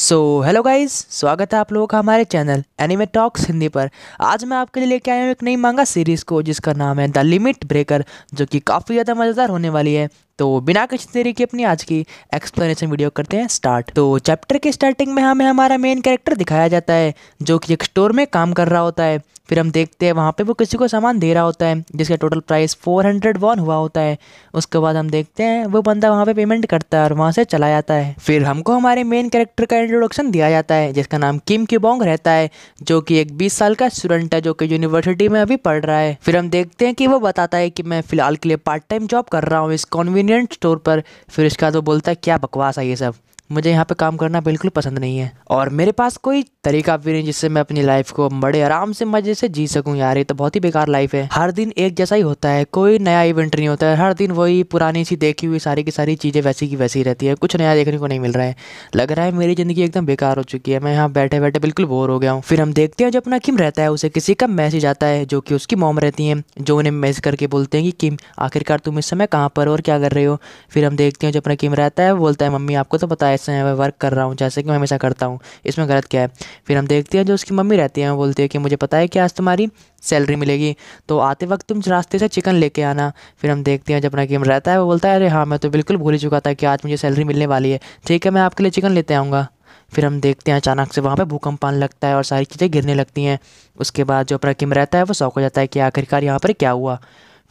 so hello guys स्वागत है आप लोगों का हमारे चैनल एनिमे टॉक्स हिंदी पर आज मैं आपके लिए लेके आया हूँ एक नई मांगा सीरीज़ को जिसका नाम है द लिमिट ब्रेकर जो कि काफ़ी ज़्यादा मज़ेदार होने वाली है तो बिना किसी देरी के अपनी आज की एक्सप्लेनेशन वीडियो करते हैं स्टार्ट तो चैप्टर के स्टार्टिंग में हमें हमारा मेन कैरेक्टर दिखाया जाता है जो कि एक स्टोर में काम कर रहा होता है फिर हम देखते हैं वहाँ पे वो किसी को सामान दे रहा होता है जिसका टोटल प्राइस 400 वन हुआ होता है उसके बाद हम देखते हैं वो बंदा वहाँ पे पेमेंट करता है और वहाँ से चला जाता है फिर हमको हमारे मेन कैरेक्टर का इंट्रोडक्शन दिया जाता है जिसका नाम किम क्यूबोंग रहता है जो कि एक बीस साल का स्टूडेंट है जो कि यूनिवर्सिटी में अभी पढ़ रहा है फिर हम देखते हैं कि वो बताता है कि मैं फिलहाल के लिए पार्ट टाइम जॉब कर रहा हूँ इस कॉन्वीनियंट कन्वीनियंट स्टोर पर फिर इसका तो बोलता है क्या बकवास है ये सब मुझे यहाँ पे काम करना बिल्कुल पसंद नहीं है और मेरे पास कोई तरीका भी नहीं जिससे मैं अपनी लाइफ को बड़े आराम से मजे से जी सकूँ यार ये तो बहुत ही बेकार लाइफ है हर दिन एक जैसा ही होता है कोई नया इवेंट नहीं होता है हर दिन वही पुरानी सी देखी हुई सारी की सारी चीज़ें वैसी की वैसी रहती है कुछ नया देखने को नहीं मिल रहा है लग रहा है मेरी ज़िंदगी एकदम बेकार हो चुकी है मैं यहाँ बैठे बैठे बिल्कुल बोर हो गया हूँ फिर हम देखते हैं जो अपना किम रहता है उसे किसी का मैसेज आता है जो कि उसकी मोम रहती हैं जो उन्हें मैसेज करके बोलते हैं कि किम आखिरकार तुम इस समय कहाँ पर हो और क्या कर रहे हो फिर हम देखते हैं जो अपना किम रहता है बोलता है मम्मी आपको तो पता ऐसे से मैं वर्क कर रहा हूँ जैसे कि मैं हमेशा करता हूँ इसमें गलत क्या है फिर हम देखते हैं जो उसकी मम्मी रहती है वो बोलती है कि मुझे पता है कि आज तुम्हारी सैलरी मिलेगी तो आते वक्त तुम रास्ते से चिकन लेके आना फिर हम देखते हैं जब अपना गेम रहता है वो बोलता है अरे हाँ मैं तो बिल्कुल भूल ही चुका था कि आज मुझे सैलरी मिलने वाली है ठीक है मैं आपके लिए चिकन लेते आऊँगा फिर हम देखते हैं अचानक से वहाँ पे भूकंप आने लगता है और सारी चीज़ें गिरने लगती हैं उसके बाद जो अपना किम रहता है वो शौक हो जाता है कि आखिरकार यहाँ पर क्या हुआ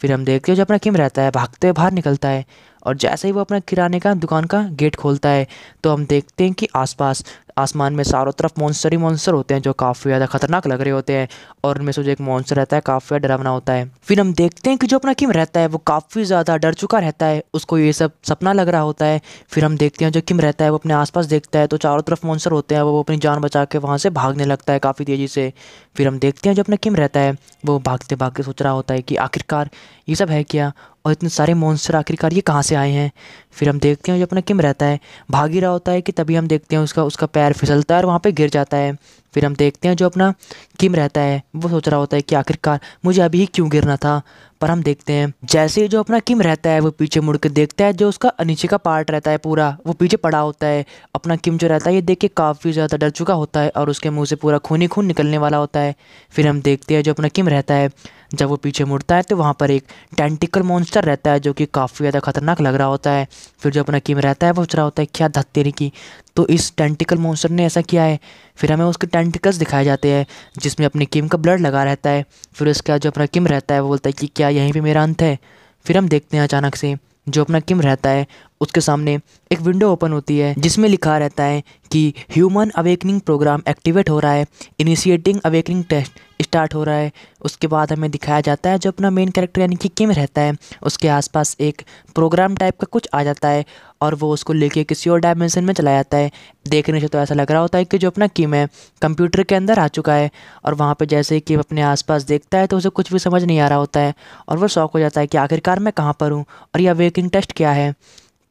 फिर हम देखते हैं जो अपना किम रहता है भागते हुए बाहर निकलता है और जैसे ही वो अपना किराने का दुकान का गेट खोलता है तो हम देखते हैं कि आसपास आसमान में चारों तरफ मॉन्सर ही मॉन्सर होते हैं जो काफ़ी ज़्यादा खतरनाक लग रहे होते हैं और उनमें से जो एक मॉन्सर रहता है काफ़ी डरावना होता है फिर हम देखते हैं कि जो अपना किम रहता है वो काफ़ी ज़्यादा डर चुका रहता है उसको ये सब सपना लग रहा होता है फिर हम देखते हैं जो किम रहता है वो अपने आसपास देखता है तो चारों तरफ मॉन्सर होते हैं वो अपनी जान बचा के वहाँ से भागने लगता है काफ़ी तेज़ी से फिर हम देखते हैं जो अपना किम रहता है वो भागते भागते सोच रहा होता है कि आखिरकार ये सब है क्या और इतने सारे मॉन्स्टर आखिरकार ये कहाँ से आए हैं फिर हम देखते हैं जो अपना किम रहता है भागी रहा होता है कि तभी हम देखते हैं उसका उसका पैर फिसलता है और वहाँ पे गिर जाता है फिर हम देखते हैं जो अपना किम रहता है वो सोच रहा होता है कि आखिरकार मुझे अभी ही क्यों गिरना था पर हम देखते हैं जैसे जो अपना किम रहता है वो पीछे मुड़ के देखता है जो उसका नीचे का पार्ट रहता है पूरा वो पीछे पड़ा होता है अपना किम जो रहता है ये देख के काफ़ी ज़्यादा डर चुका होता है और उसके मुँह से पूरा खूनी खून निकलने वाला होता है फिर हम देखते हैं जो अपना किम रहता है जब वो पीछे मुड़ता है तो वहाँ पर एक टेंटिकल मॉन्स्टर रहता है जो कि काफ़ी ज़्यादा खतरनाक लग रहा होता है फिर जो अपना किम रहता है वो चरा होता है क्या धत्तेरी की तो इस टेंटिकल मोन्सर ने ऐसा किया है फिर हमें उसके टेंटिकल्स दिखाए जाते हैं जिसमें अपने किम का ब्लड लगा रहता है फिर उसका जो अपना किम रहता है वो बोलता है कि क्या यहीं पर मेरा अंत है फिर हम देखते हैं अचानक से जो अपना किम रहता है उसके सामने एक विंडो ओपन होती है जिसमें लिखा रहता है कि ह्यूमन अवेकनिंग प्रोग्राम एक्टिवेट हो रहा है इनिशिएटिंग अवेकनिंग टेस्ट स्टार्ट हो रहा है उसके बाद हमें दिखाया जाता है जो अपना मेन कैरेक्टर यानी कि किम रहता है उसके आसपास एक प्रोग्राम टाइप का कुछ आ जाता है और वो उसको लेके किसी और डायमेंशन में चला जाता है देखने से तो ऐसा लग रहा होता है कि जो अपना किम है कंप्यूटर के अंदर आ चुका है और वहाँ पर जैसे ही किम अपने आस देखता है तो उसे कुछ भी समझ नहीं आ रहा होता है और वह शौक हो जाता है कि आखिरकार मैं कहाँ पर हूँ और यह अवेकिंग टेस्ट क्या है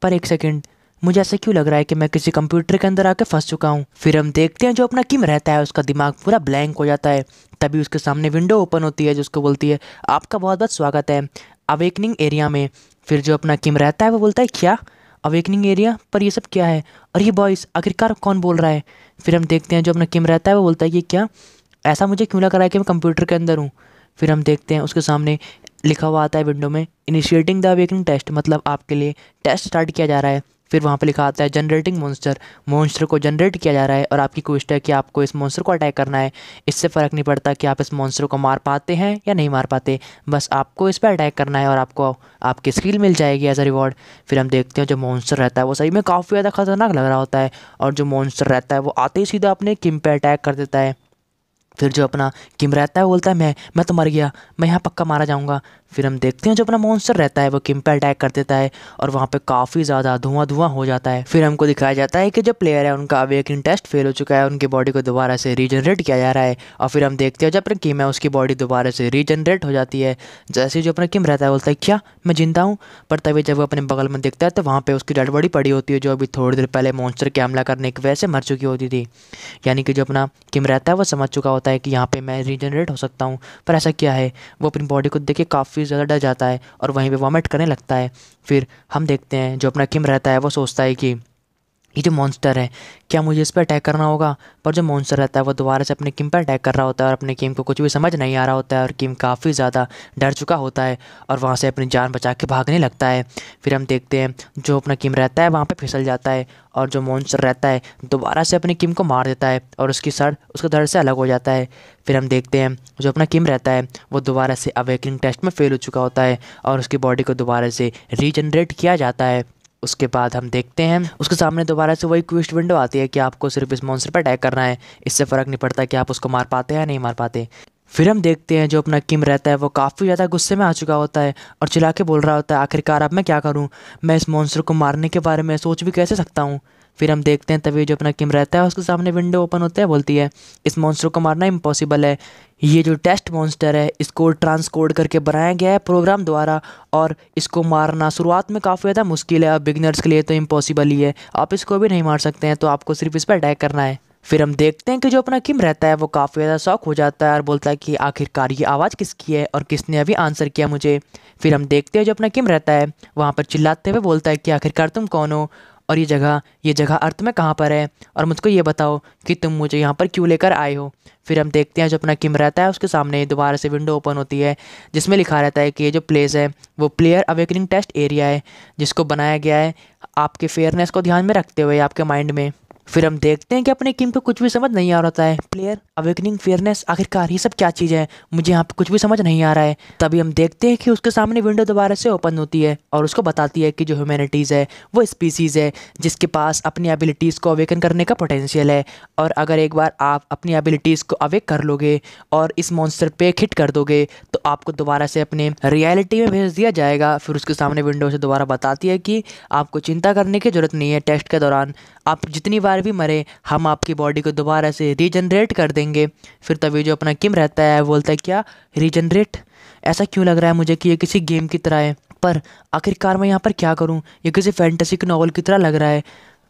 पर एक सेकेंड मुझे ऐसा क्यों लग रहा है कि मैं किसी कंप्यूटर के अंदर आके फंस चुका हूँ फिर हम देखते हैं जो अपना किम रहता है उसका दिमाग पूरा ब्लैंक हो जाता है तभी उसके सामने विंडो ओपन होती है जिसको बोलती है आपका बहुत बहुत स्वागत है अवेकनिंग एरिया में फिर जो अपना किम रहता है वो बोलता है क्या अवेकनिंग एरिया पर ये सब क्या है और ये बॉयस आखिरकार कौन बोल रहा है फिर हम देखते हैं जो अपना किम रहता है वो बोलता है कि क्या ऐसा मुझे क्यों लग रहा है कि मैं कंप्यूटर के अंदर हूँ फिर हम देखते हैं उसके सामने लिखा हुआ आता है विंडो में इनिशिएटिंग द अवेकनिंग टेस्ट मतलब आपके लिए टेस्ट स्टार्ट किया जा रहा है फिर वहाँ पे लिखा आता है जनरेटिंग मॉन्स्टर मॉन्स्टर को जनरेट किया जा रहा है और आपकी क्वेश्चन है कि आपको इस मॉन्स्टर को अटैक करना है इससे फ़र्क नहीं पड़ता कि आप इस मॉन्स्टर को मार पाते हैं या नहीं मार पाते बस आपको इस पर अटैक करना है और आपको आपकी स्किल मिल जाएगी एज अ रिवॉर्ड फिर हम देखते हैं जो मॉन्स्टर रहता है वो सही में काफ़ी ज़्यादा खतरनाक लग रहा होता है और जो मॉन्स्टर रहता है वो आते ही सीधा अपने किम पर अटैक कर देता है फिर जो अपना किम रहता है बोलता है मैं मैं तो मर गया मैं यहाँ पक्का मारा जाऊँगा फिर हम देखते हैं जो अपना मॉन्स्टर रहता है वो किम पे अटैक कर देता है और वहाँ पे काफ़ी ज़्यादा धुआं धुआं हो जाता है फिर हमको दिखाया जाता है कि जो प्लेयर है उनका एक टेस्ट फेल हो चुका है उनकी बॉडी को दोबारा से रीजनरेट किया जा रहा है और फिर हम देखते हैं जो अपना किम है उसकी बॉडी दोबारा से रीजनरेट हो जाती है जैसे जो अपना किम रहता है बोलता है क्या मैं जिंदा हूँ पर तभी जब वो अपने बगल में देखता है तो वहाँ पर उसकी डटबड़ी पड़ी होती है जो अभी थोड़ी देर पहले मॉन्स्टर के हमला करने की वजह से मर चुकी होती थी यानी कि जो अपना किम रहता है वो समझ चुका होता है कि यहाँ पर मैं रीजनरेट हो सकता हूँ पर ऐसा क्या है वो अपनी बॉडी को देख के काफ़ी काफ़ी ज़्यादा डर जाता है और वहीं पर वॉमिट करने लगता है फिर हम देखते हैं जो अपना किम रहता है वो सोचता है कि ये जो मॉन्स्टर है क्या मुझे इस पर अटैक करना होगा पर जो मॉन्स्टर रहता है वो दोबारा से अपने किम पर अटैक कर रहा होता है और अपने किम को कुछ भी समझ नहीं आ रहा होता है और किम काफ़ी ज़्यादा डर चुका होता है और वहाँ से अपनी जान बचा के भागने लगता है फिर हम देखते हैं जो अपना किम रहता है वहाँ पर फिसल जाता है और जो मॉन्स्टर रहता है दोबारा से अपने किम को मार देता है और उसकी सर उसके धड़ से अलग हो जाता है फिर हम देखते हैं जो अपना किम रहता है वो दोबारा से अवेकनिंग टेस्ट में फेल हो चुका होता है और उसकी बॉडी को दोबारा से रीजनरेट किया जाता है उसके बाद हम देखते हैं उसके सामने दोबारा से वही क्विस्ट विंडो आती है कि आपको सिर्फ इस मॉन्सर पर अटैक करना है इससे फ़र्क नहीं पड़ता कि आप उसको मार पाते हैं या नहीं मार पाते फिर हम देखते हैं जो अपना किम रहता है वो काफ़ी ज़्यादा गुस्से में आ चुका होता है और चिल्ला के बोल रहा होता है आखिरकार अब मैं क्या करूँ मैं इस मॉन्सर को मारने के बारे में सोच भी कैसे सकता हूँ फिर हम देखते हैं तभी जो अपना किम रहता है उसके सामने विंडो ओपन होता है बोलती है इस मॉन्स्टर को मारना इम्पॉसिबल है ये जो टेस्ट मॉन्स्टर है इसको ट्रांसकोड करके बनाया गया है प्रोग्राम द्वारा और इसको मारना शुरुआत में काफ़ी ज़्यादा मुश्किल है अब बिगनर्स के लिए तो इम्पॉसिबल ही है आप इसको भी नहीं मार सकते हैं तो आपको सिर्फ इस पर अटैक करना है फिर हम देखते हैं कि जो अपना किम रहता है वो काफ़ी ज़्यादा शौक हो जाता है और बोलता है कि आखिरकार ये आवाज़ किसकी है और किसने अभी आंसर किया मुझे फिर हम देखते हैं जो अपना किम रहता है वहाँ पर चिल्लाते हुए बोलता है कि आखिरकार तुम कौन हो और ये जगह ये जगह अर्थ में कहाँ पर है और मुझको ये बताओ कि तुम मुझे यहाँ पर क्यों लेकर आए हो फिर हम देखते हैं जो अपना किम रहता है उसके सामने दोबारा से विंडो ओपन होती है जिसमें लिखा रहता है कि ये जो प्लेस है वो प्लेयर अवेकनिंग टेस्ट एरिया है जिसको बनाया गया है आपके फेयरनेस को ध्यान में रखते हुए आपके माइंड में फिर हम देखते हैं कि अपने किम को कुछ भी समझ नहीं आ रहा है प्लेयर अवेकनिंग फेयरनेस आखिरकार ये सब क्या चीज़ है मुझे यहाँ पे कुछ भी समझ नहीं आ रहा है तभी हम देखते हैं कि उसके सामने विंडो दोबारा से ओपन होती है और उसको बताती है कि जो ह्यूमैनिटीज़ है वो स्पीसीज़ है जिसके पास अपनी एबिलिटीज़ को अवेकन करने का पोटेंशियल है और अगर एक बार आप अपनी एबिलिटीज़ को अवेक कर लोगे और इस मॉन्स्टर पे हिट कर दोगे तो आपको दोबारा से अपने रियलिटी में भेज दिया जाएगा फिर उसके सामने विंडो से दोबारा बताती है कि आपको चिंता करने की ज़रूरत नहीं है टेस्ट के दौरान आप जितनी बार बार भी मरे हम आपकी बॉडी को दोबारा से रीजनरेट कर देंगे फिर तभी जो अपना किम रहता है बोलता है क्या रीजनरेट ऐसा क्यों लग रहा है मुझे कि ये किसी गेम की तरह है पर आखिरकार मैं यहाँ पर क्या करूँ ये किसी फैंटेसी के नॉवल की तरह लग रहा है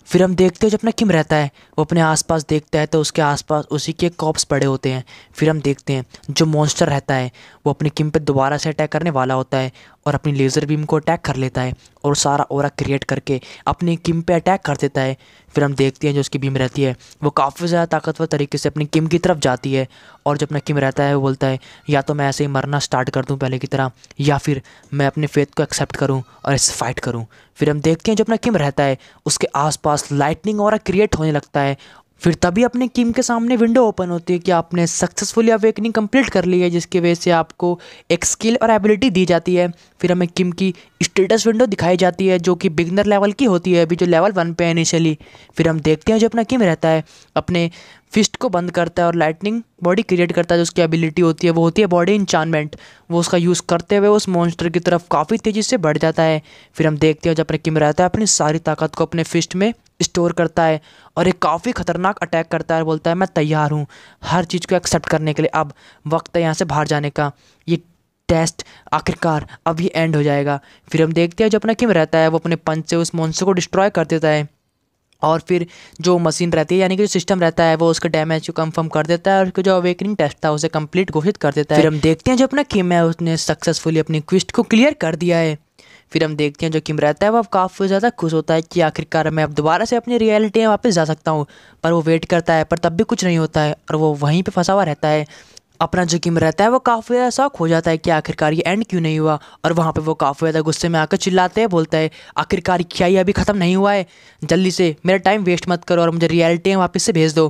फिर हम देखते हैं जो अपना किम रहता है वो अपने आसपास देखता है तो उसके आसपास उसी के कॉप्स पड़े होते हैं फिर हम देखते हैं जो मॉन्स्टर रहता है वो अपने किम पे दोबारा से अटैक करने वाला होता है और अपनी लेज़र बीम को अटैक कर लेता है और सारा और क्रिएट करके अपनी किम पे अटैक कर देता है फिर हम देखते हैं जो उसकी बीम रहती है वो काफ़ी ज़्यादा ताकतवर तरीके से अपनी किम की तरफ जाती है और जब अपना किम रहता है वो बोलता है या तो मैं ऐसे ही मरना स्टार्ट कर दूँ पहले की तरह या फिर मैं अपने फेथ को एक्सेप्ट करूँ और इससे फाइट करूँ फिर हम देखते हैं जो अपना किम रहता है उसके आसपास लाइटनिंग और क्रिएट होने लगता है फिर तभी अपने किम के सामने विंडो ओपन होती है कि आपने सक्सेसफुली अवेकनिंग कंप्लीट कर ली है जिसकी वजह से आपको एक स्किल और एबिलिटी दी जाती है फिर हमें किम की स्टेटस विंडो दिखाई जाती है जो कि बिगनर लेवल की होती है अभी जो लेवल वन पे है इनिशियली फिर हम देखते हैं जो अपना किम रहता है अपने फिस्ट को बंद करता है और लाइटनिंग बॉडी क्रिएट करता है जो उसकी एबिलिटी होती है वो होती है बॉडी इंचानमेंट वो उसका यूज़ करते हुए उस मॉन्स्टर की तरफ काफ़ी तेज़ी से बढ़ जाता है फिर हम देखते हैं जब अपना किम रहता है अपनी सारी ताकत को अपने फिस्ट में स्टोर करता है और एक काफ़ी ख़तरनाक अटैक करता है बोलता है मैं तैयार हूँ हर चीज़ को एक्सेप्ट करने के लिए अब वक्त है यहाँ से बाहर जाने का ये टेस्ट आखिरकार अब ये एंड हो जाएगा फिर हम देखते हैं जो अपना किम रहता है वो अपने पंच से उस मोन्सर को डिस्ट्रॉय कर देता है और फिर जो मशीन रहती है यानी कि जो सिस्टम रहता है वो उसके डैमेज को कंफर्म कर देता है और उसका जो अवेकनिंग टेस्ट था उसे कंप्लीट घोषित कर देता है फिर हम देखते हैं जो अपना किम है उसने सक्सेसफुली अपनी क्विस्ट को क्लियर कर दिया है फिर हम देखते हैं जो किम रहता है वो काफ़ी ज़्यादा खुश होता है कि आखिरकार मैं अब दोबारा से अपनी रियलिटी में वापस जा सकता हूँ पर वो वेट करता है पर तब भी कुछ नहीं होता है और वो वहीं पर फंसा हुआ रहता है अपना जो किम रहता है वो काफ़ी ज़्यादा शौक हो जाता है कि आखिरकार ये एंड क्यों नहीं हुआ और वहाँ पे वो काफ़ी ज़्यादा गुस्से में आकर चिल्लाते हैं बोलता है आखिरकार क्या ये अभी ख़त्म नहीं हुआ है जल्दी से मेरा टाइम वेस्ट मत करो और मुझे रियलिटी वापस से भेज दो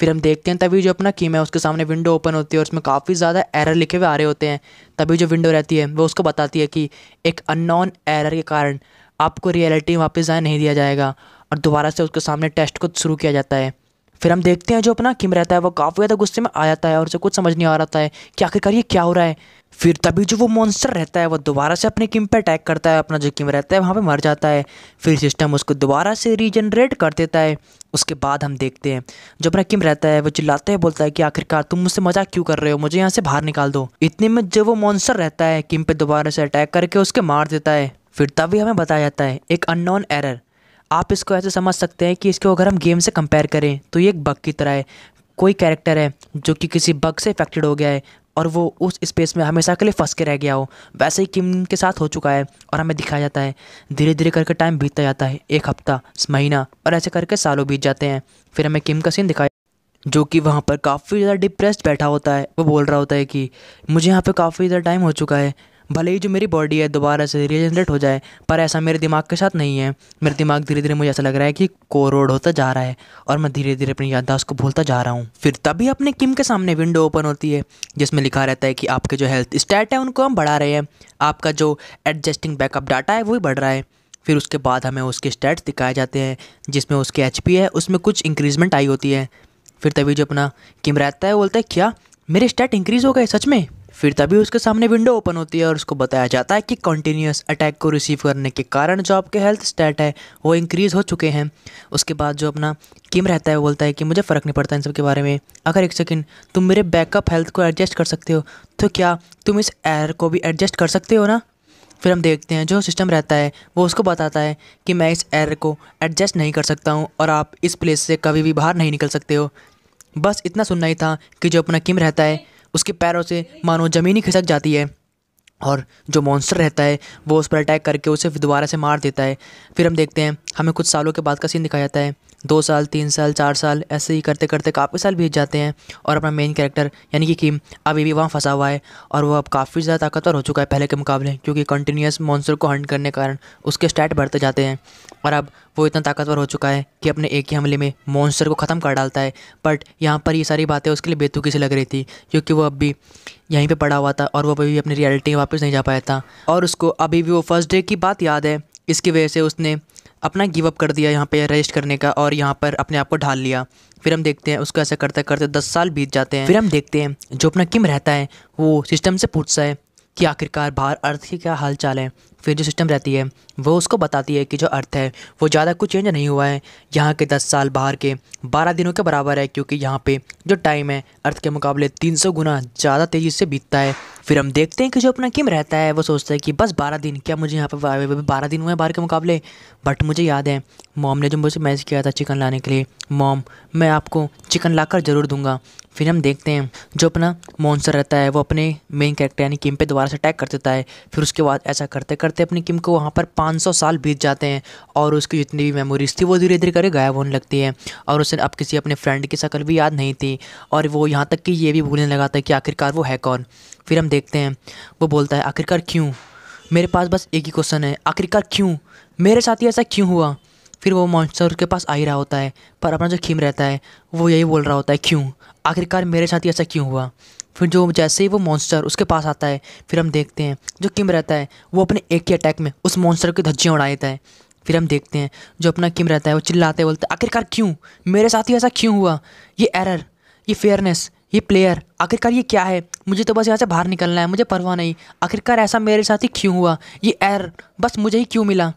फिर हम देखते हैं तभी जो अपना कीम है उसके सामने विंडो ओपन होती है और उसमें काफ़ी ज़्यादा एरर लिखे हुए आ रहे होते हैं तभी जो विंडो रहती है वो उसको बताती है कि एक अननोन एरर के कारण आपको रियलिटी वापस जाने नहीं दिया जाएगा और दोबारा से उसके सामने टेस्ट को शुरू किया जाता है फिर हम देखते हैं जो अपना किम रहता है वो काफ़ी ज़्यादा गुस्से में आ जाता है और उसे कुछ समझ नहीं आ रहा है कि आखिरकार ये क्या हो रहा है फिर तभी जो वो मॉन्स्टर रहता है वो दोबारा से अपने किम पे अटैक करता है अपना जो किम रहता है वहाँ पे मर जाता है फिर सिस्टम उसको दोबारा से रीजनरेट कर देता है उसके बाद हम देखते हैं जो अपना किम रहता है वो चिल्लाते हैं बोलता है कि आखिरकार तुम मुझसे मजाक क्यों कर रहे हो मुझे यहाँ से बाहर निकाल दो इतने में जो वो मॉन्स्टर रहता है किम पे दोबारा से अटैक करके उसके मार देता है फिर तभी हमें बताया जाता है एक अननोन एरर आप इसको ऐसे समझ सकते हैं कि इसको अगर हम गेम से कंपेयर करें तो ये एक बग की तरह है कोई कैरेक्टर है जो कि किसी बग से इफेक्टेड हो गया है और वो उस स्पेस में हमेशा के लिए फंस के रह गया हो वैसे ही किम के साथ हो चुका है और हमें दिखाया जाता है धीरे धीरे करके टाइम बीतता जाता है एक हफ्ता महीना और ऐसे करके सालों बीत जाते हैं फिर हमें किम का सीन दिखाया जो कि वहाँ पर काफ़ी ज़्यादा डिप्रेस्ड बैठा होता है वो बोल रहा होता है कि मुझे यहाँ पर काफ़ी ज़्यादा टाइम हो चुका है भले ही जो मेरी बॉडी है दोबारा से रिजनरेट हो जाए पर ऐसा मेरे दिमाग के साथ नहीं है मेरे दिमाग धीरे धीरे मुझे ऐसा लग रहा है कि कोरोड होता जा रहा है और मैं धीरे धीरे अपनी याददाश्त को भूलता जा रहा हूँ फिर तभी अपने किम के सामने विंडो ओपन होती है जिसमें लिखा रहता है कि आपके जो हेल्थ स्टैट है उनको हम बढ़ा रहे हैं आपका जो एडजस्टिंग बैकअप डाटा है वो ही बढ़ रहा है फिर उसके बाद हमें उसके स्टैट्स दिखाए जाते हैं जिसमें उसके एच है उसमें कुछ इंक्रीजमेंट आई होती है फिर तभी जो अपना किम रहता है बोलता है क्या मेरे स्टैट इंक्रीज़ हो गए सच में फिर तभी उसके सामने विंडो ओपन होती है और उसको बताया जाता है कि कॉन्टीन्यूस अटैक को रिसीव करने के कारण जो आपके हेल्थ स्टैट है वो इंक्रीज़ हो चुके हैं उसके बाद जो अपना किम रहता है वो बोलता है कि मुझे फ़र्क नहीं पड़ता इन सब के बारे में अगर एक सेकेंड तुम मेरे बैकअप हेल्थ को एडजस्ट कर सकते हो तो क्या तुम इस एयर को भी एडजस्ट कर सकते हो ना फिर हम देखते हैं जो सिस्टम रहता है वो उसको बताता है कि मैं इस एयर को एडजस्ट नहीं कर सकता हूँ और आप इस प्लेस से कभी भी बाहर नहीं निकल सकते हो बस इतना सुनना ही था कि जो अपना किम रहता है उसके पैरों से मानो ज़मीन ही खिसक जाती है और जो मॉन्स्टर रहता है वो उस पर अटैक करके उसे दोबारा से मार देता है फिर हम देखते हैं हमें कुछ सालों के बाद का सीन दिखाया जाता है दो साल तीन साल चार साल ऐसे ही करते करते काफ़ी साल बीत जाते हैं और अपना मेन कैरेक्टर यानी कि किम अभी भी वहाँ फंसा हुआ है और वो अब काफ़ी ज़्यादा ताकतवर हो चुका है पहले के मुकाबले क्योंकि कंटिन्यूस मॉन्सर को हंट करने के कारण उसके स्टैट बढ़ते जाते हैं और अब वो इतना ताकतवर हो चुका है कि अपने एक ही हमले में मॉन्स्टर को ख़त्म कर डालता है बट यहाँ पर ये सारी बातें उसके लिए बेतुकी से लग रही थी क्योंकि वो अभी यहीं पे पड़ा हुआ था और वो अभी भी अपनी रियलिटी में वापस नहीं जा पाया था और उसको अभी भी वो फर्स्ट डे की बात याद है इसकी वजह से उसने अपना गिव अप कर दिया यहाँ पर रेस्ट करने का और यहाँ पर अपने आप को ढाल लिया फिर हम देखते हैं उसको ऐसा करते करते दस साल बीत जाते हैं फिर हम देखते हैं जो अपना किम रहता है वो सिस्टम से पूछता है कि आखिरकार बाहर अर्थ की क्या हालचाल है फिर जो सिस्टम रहती है वो उसको बताती है कि जो अर्थ है वो ज़्यादा कुछ चेंज नहीं हुआ है यहाँ के दस साल बाहर के बारह दिनों के बराबर है क्योंकि यहाँ पे जो टाइम है अर्थ के मुकाबले तीन सौ गुना ज़्यादा तेज़ी से बीतता है फिर हम देखते हैं कि जो अपना किम रहता है वो सोचता है कि बस बारह दिन क्या मुझे यहाँ पर बारह दिन हुए हैं बाहर के मुकाबले बट मुझे याद है मॉम ने जो मुझे मैसेज किया था चिकन लाने के लिए मॉम मैं आपको चिकन ला ज़रूर दूंगा फिर हम देखते हैं जो अपना मॉन्सर रहता है वो अपने मेन कैरेक्टर यानी किम पे दोबारा से अटैक कर देता है फिर उसके बाद ऐसा करते करते करते अपनी किम को वहाँ पर 500 साल बीत जाते हैं और उसकी जितनी भी मेमोरीज थी वो धीरे धीरे करके गायब होने लगती है और उसे अब किसी अपने फ्रेंड की शक्ल भी याद नहीं थी और वो यहाँ तक कि ये भी भूलने लगा था कि आखिरकार वो है कौन फिर हम देखते हैं वो बोलता है आखिरकार क्यों मेरे पास बस एक ही क्वेश्चन है आखिरकार क्यों मेरे साथ ही ऐसा क्यों हुआ फिर वो मॉन्स्टर उसके पास आ ही रहा होता है पर अपना जो खीम रहता है वो यही बोल रहा होता है क्यों आखिरकार मेरे साथ ही ऐसा क्यों हुआ फिर जो जैसे ही वो मॉन्स्टर उसके पास आता है फिर हम देखते हैं जो किम रहता है वो अपने एक ही अटैक में उस मॉन्स्टर की धज्जियाँ उड़ा देता है फिर हम देखते हैं जो अपना किम रहता है वो चिल्लाते बोलते आखिरकार क्यों मेरे साथ ही ऐसा क्यों हुआ ये एरर ये फेयरनेस ये प्लेयर आखिरकार ये क्या है मुझे तो बस यहाँ से बाहर निकलना है मुझे परवाह नहीं आखिरकार ऐसा मेरे साथ ही क्यों हुआ ये एरर बस मुझे ही क्यों मिला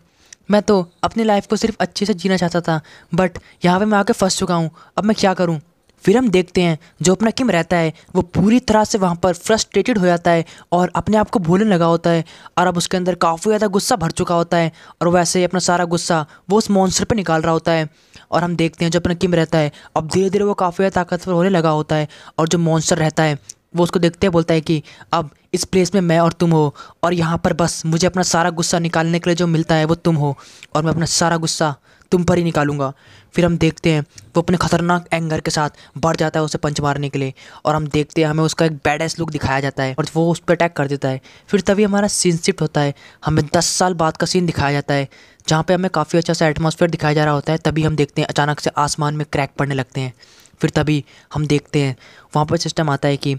मैं तो अपनी लाइफ को सिर्फ अच्छे से जीना चाहता था बट यहाँ पे मैं आके फंस चुका हूँ अब मैं क्या करूँ फिर हम देखते हैं जो अपना किम रहता है वो पूरी तरह से वहाँ पर फ्रस्ट्रेटेड हो जाता है और अपने आप को भूलने लगा होता है और अब उसके अंदर काफ़ी ज़्यादा गुस्सा भर चुका होता है और वैसे ही अपना सारा गुस्सा वो उस मॉन्स्टर पर निकाल रहा होता है और हम देखते हैं जो अपना किम रहता है अब धीरे धीरे वो काफ़ी ज़्यादा ताकतवर होने लगा होता है और जो मॉन्स्टर रहता है वो उसको देखते हैं बोलता है कि अब इस प्लेस में मैं और तुम हो और यहाँ पर बस मुझे अपना सारा गुस्सा निकालने के लिए जो मिलता है वो तुम हो और मैं अपना सारा गुस्सा तुम पर ही निकालूंगा फिर हम देखते हैं वो अपने खतरनाक एंगर के साथ बढ़ जाता है उसे पंच मारने के लिए और हम देखते हैं हमें उसका एक बैड एस लुक दिखाया जाता है और वो उस पर अटैक कर देता है फिर तभी हमारा सीन शिफ्ट होता है हमें दस साल बाद का सीन दिखाया जाता है जहाँ पर हमें काफ़ी अच्छा सा एटमोसफेयर दिखाया जा रहा होता है तभी हम देखते हैं अचानक से आसमान में क्रैक पड़ने लगते हैं फिर तभी हम देखते हैं वहाँ पर सिस्टम आता है कि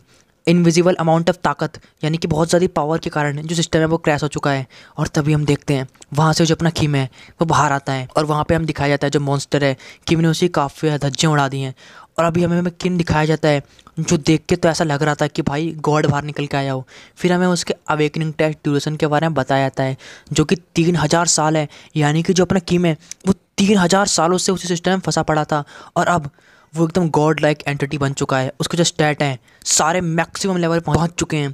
इनविजिबल अमाउंट ऑफ ताकत यानी कि बहुत ज़्यादा पावर के कारण जो सिस्टम है वो क्रैश हो चुका है और तभी हम देखते हैं वहाँ से जो अपना खीम है वो बाहर आता है और वहाँ पे हम दिखाया जाता है जो मॉन्स्टर है किम ने उसी काफ़ी धज्जें उड़ा दी हैं और अभी हमें हमें किम दिखाया जाता है जो देख के तो ऐसा लग रहा था कि भाई गॉड बाहर निकल के आया हो फिर हमें उसके अवेकनिंग टेस्ट ड्यूरेशन के बारे में बताया जाता है जो कि तीन हज़ार साल है यानी कि जो अपना किम है वो तीन हज़ार सालों से उसी सिस्टम में फंसा पड़ा था और अब वो एकदम गॉड लाइक एंटिटी बन चुका है उसके जो स्टैट हैं सारे मैक्सिमम लेवल पहुंच चुके हैं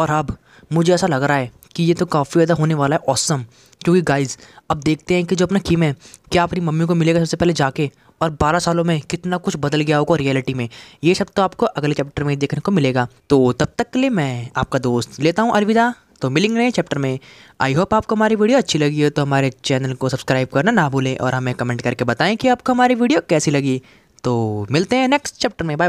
और अब मुझे ऐसा लग रहा है कि ये तो काफ़ी ज़्यादा होने वाला है औसम क्योंकि गाइज अब देखते हैं कि जो अपना कीम है क्या अपनी मम्मी को मिलेगा सबसे पहले जाके और 12 सालों में कितना कुछ बदल गया होगा रियलिटी में ये सब तो आपको अगले चैप्टर में देखने को मिलेगा तो तब तक के लिए मैं आपका दोस्त लेता हूँ अलविदा तो मिलेंगे नए चैप्टर में आई होप आपको हमारी वीडियो अच्छी लगी हो तो हमारे चैनल को सब्सक्राइब करना ना भूलें और हमें कमेंट करके बताएं कि आपको हमारी वीडियो कैसी लगी तो मिलते हैं नेक्स्ट चैप्टर में बाय बाय